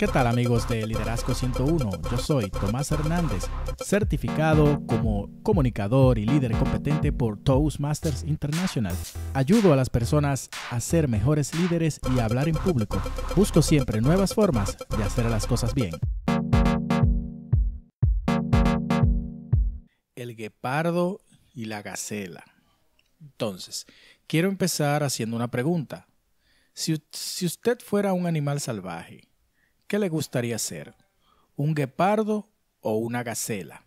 ¿Qué tal amigos de Liderazgo 101? Yo soy Tomás Hernández, certificado como comunicador y líder competente por Toastmasters International. Ayudo a las personas a ser mejores líderes y a hablar en público. Busco siempre nuevas formas de hacer las cosas bien. El guepardo y la gacela. Entonces, quiero empezar haciendo una pregunta. Si, si usted fuera un animal salvaje, ¿Qué le gustaría ser? ¿Un guepardo o una gacela?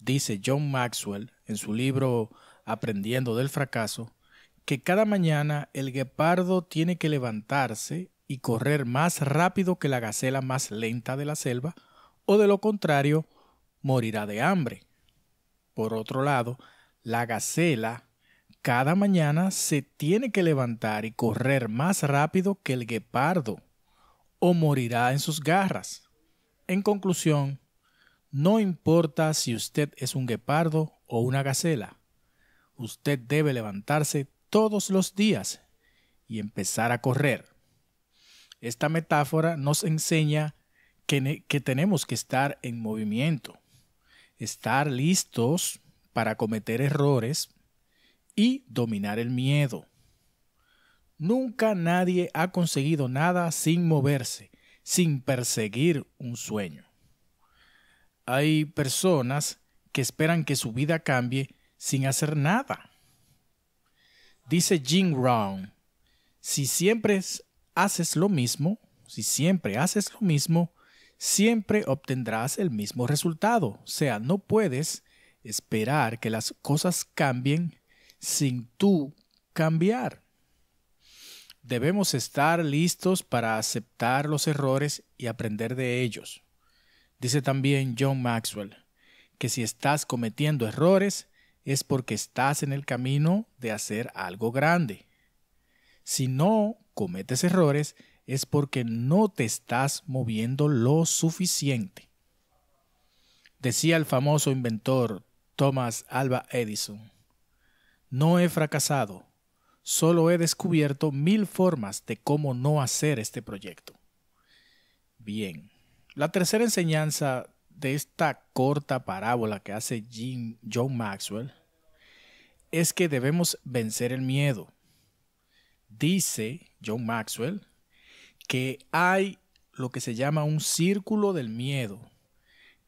Dice John Maxwell en su libro Aprendiendo del fracaso que cada mañana el guepardo tiene que levantarse y correr más rápido que la gacela más lenta de la selva, o de lo contrario, morirá de hambre. Por otro lado, la gacela cada mañana se tiene que levantar y correr más rápido que el guepardo, o morirá en sus garras. En conclusión, no importa si usted es un guepardo o una gacela, usted debe levantarse todos los días y empezar a correr. Esta metáfora nos enseña que, que, tenemos que estar en movimiento, estar listos para cometer errores y dominar el miedo. Nunca nadie ha conseguido nada sin moverse, sin perseguir un sueño. Hay personas que esperan que su vida cambie sin hacer nada. Dice Jim Round, si siempre haces lo mismo, si siempre haces lo mismo, siempre obtendrás el mismo resultado. O sea, no puedes esperar que las cosas cambien sin tú cambiar debemos estar listos para aceptar los errores y aprender de ellos. Dice también John Maxwell que si estás cometiendo errores es porque estás en el camino de hacer algo grande. Si no cometes errores es porque no te estás moviendo lo suficiente. Decía el famoso inventor Thomas Alba Edison, no he fracasado, solo he descubierto mil formas de cómo no hacer este proyecto. Bien, la tercera enseñanza de esta corta parábola que hace Jim, John Maxwell es que debemos vencer el miedo. Dice John Maxwell que hay lo que se llama un círculo del miedo,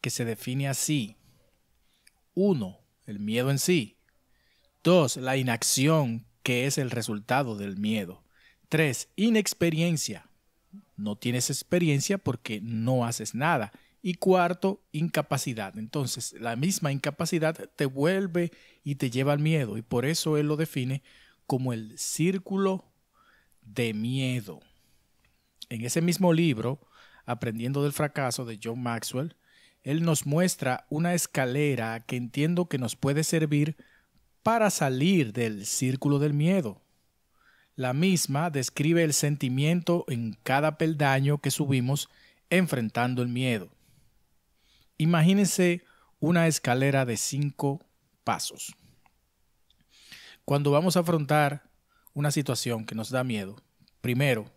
que se define así. Uno, El miedo en sí. Dos, La inacción que es el resultado del miedo. Tres, inexperiencia. No tienes experiencia porque no haces nada. Y cuarto, incapacidad. Entonces, la misma incapacidad te vuelve y te lleva al miedo. Y por eso él lo define como el círculo de miedo. En ese mismo libro, Aprendiendo del fracaso de John Maxwell, él nos muestra una escalera que entiendo que nos puede servir para salir del círculo del miedo. La misma describe el sentimiento en cada peldaño que subimos enfrentando el miedo. Imagínense una escalera de cinco pasos. Cuando vamos a afrontar una situación que nos da miedo, primero,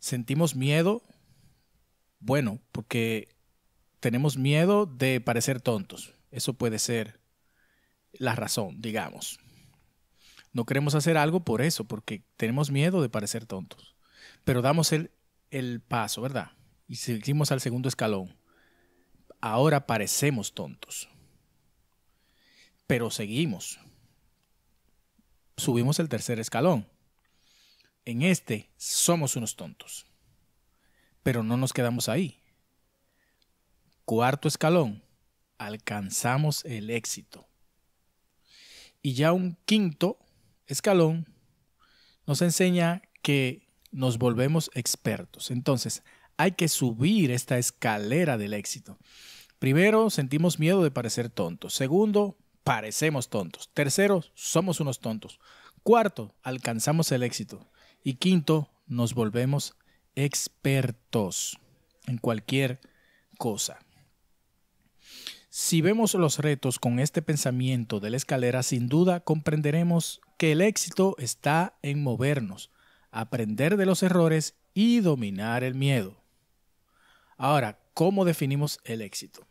sentimos miedo, bueno, porque tenemos miedo de parecer tontos. Eso puede ser la razón, digamos. No queremos hacer algo por eso, porque tenemos miedo de parecer tontos. Pero damos el, paso, ¿verdad? Y seguimos al segundo escalón. Ahora parecemos tontos. Pero seguimos. Subimos el tercer escalón. En este somos unos tontos. Pero no nos quedamos ahí. Cuarto escalón. Alcanzamos el éxito. Y ya un quinto escalón nos enseña que nos volvemos expertos. Entonces, hay que subir esta escalera del éxito. Primero, sentimos miedo de parecer tontos. Segundo, parecemos tontos. Tercero, somos unos tontos. Cuarto, alcanzamos el éxito. Y quinto, nos volvemos expertos en cualquier cosa. Si vemos los retos con este pensamiento de la escalera, sin duda comprenderemos que el éxito está en movernos, aprender de los errores y dominar el miedo. Ahora, ¿cómo definimos el éxito?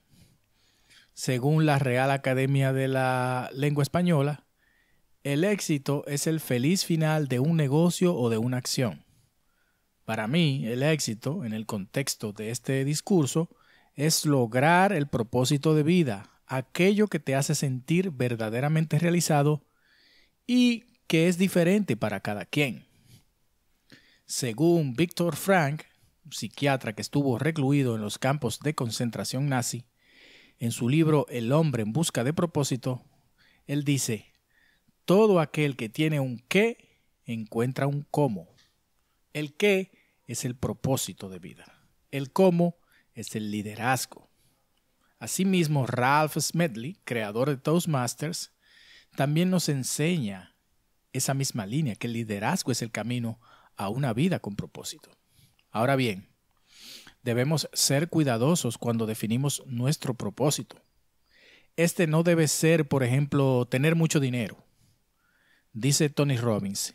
Según la Real Academia de la Lengua Española, el éxito es el feliz final de un negocio o de una acción. Para mí, el éxito, en el contexto de este discurso, es lograr el propósito de vida, aquello que te hace sentir verdaderamente realizado y que es diferente para cada quien. Según Víctor Frank, psiquiatra que estuvo recluido en los campos de concentración nazi, en su libro El hombre en busca de propósito, él dice, todo aquel que tiene un qué encuentra un cómo. El qué es el propósito de vida. El cómo es el liderazgo. Asimismo, Ralph Smedley, creador de Toastmasters, también nos enseña esa misma línea, que el liderazgo es el camino a una vida con propósito. Ahora bien, debemos ser cuidadosos cuando definimos nuestro propósito. Este no debe ser, por ejemplo, tener mucho dinero. Dice Tony Robbins,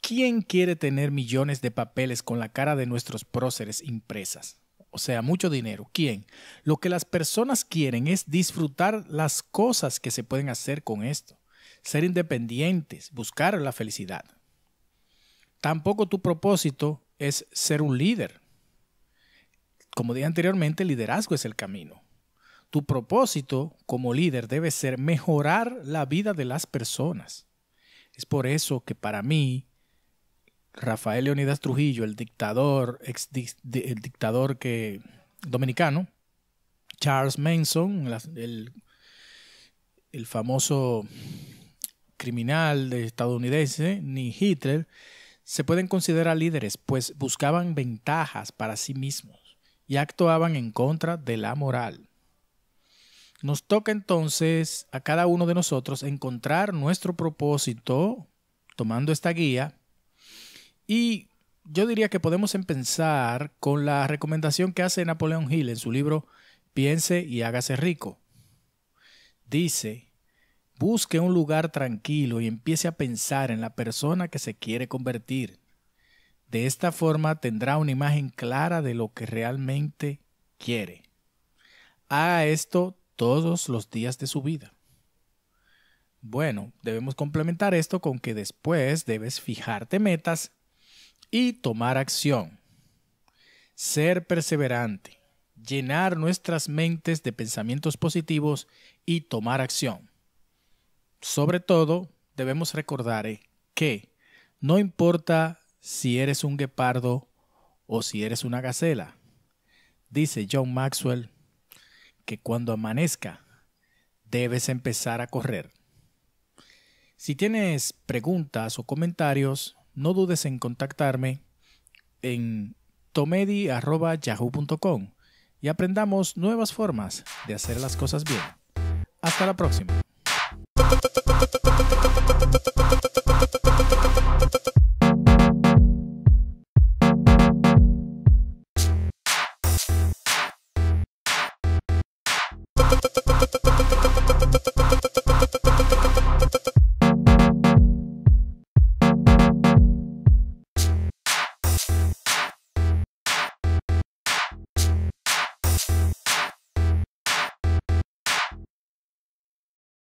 ¿quién quiere tener millones de papeles con la cara de nuestros próceres impresas? o sea, mucho dinero. ¿Quién? Lo que las personas quieren es disfrutar las cosas que se pueden hacer con esto, ser independientes, buscar la felicidad. Tampoco tu propósito es ser un líder. Como dije anteriormente, el liderazgo es el camino. Tu propósito como líder debe ser mejorar la vida de las personas. Es por eso que para mí Rafael Leonidas Trujillo, el dictador, el dictador que, dominicano, Charles Manson, el, el famoso criminal estadounidense, ni Hitler, se pueden considerar líderes, pues buscaban ventajas para sí mismos y actuaban en contra de la moral. Nos toca entonces a cada uno de nosotros encontrar nuestro propósito tomando esta guía y yo diría que podemos empezar con la recomendación que hace Napoleón Hill en su libro Piense y hágase rico. Dice, busque un lugar tranquilo y empiece a pensar en la persona que se quiere convertir. De esta forma tendrá una imagen clara de lo que realmente quiere. Haga esto todos los días de su vida. Bueno, debemos complementar esto con que después debes fijarte metas y tomar acción. Ser perseverante, llenar nuestras mentes de pensamientos positivos y tomar acción. Sobre todo, debemos recordar eh, que no importa si eres un guepardo o si eres una gacela. Dice John Maxwell que cuando amanezca debes empezar a correr. Si tienes preguntas o comentarios, no dudes en contactarme en tomedi.yahoo.com y aprendamos nuevas formas de hacer las cosas bien. Hasta la próxima.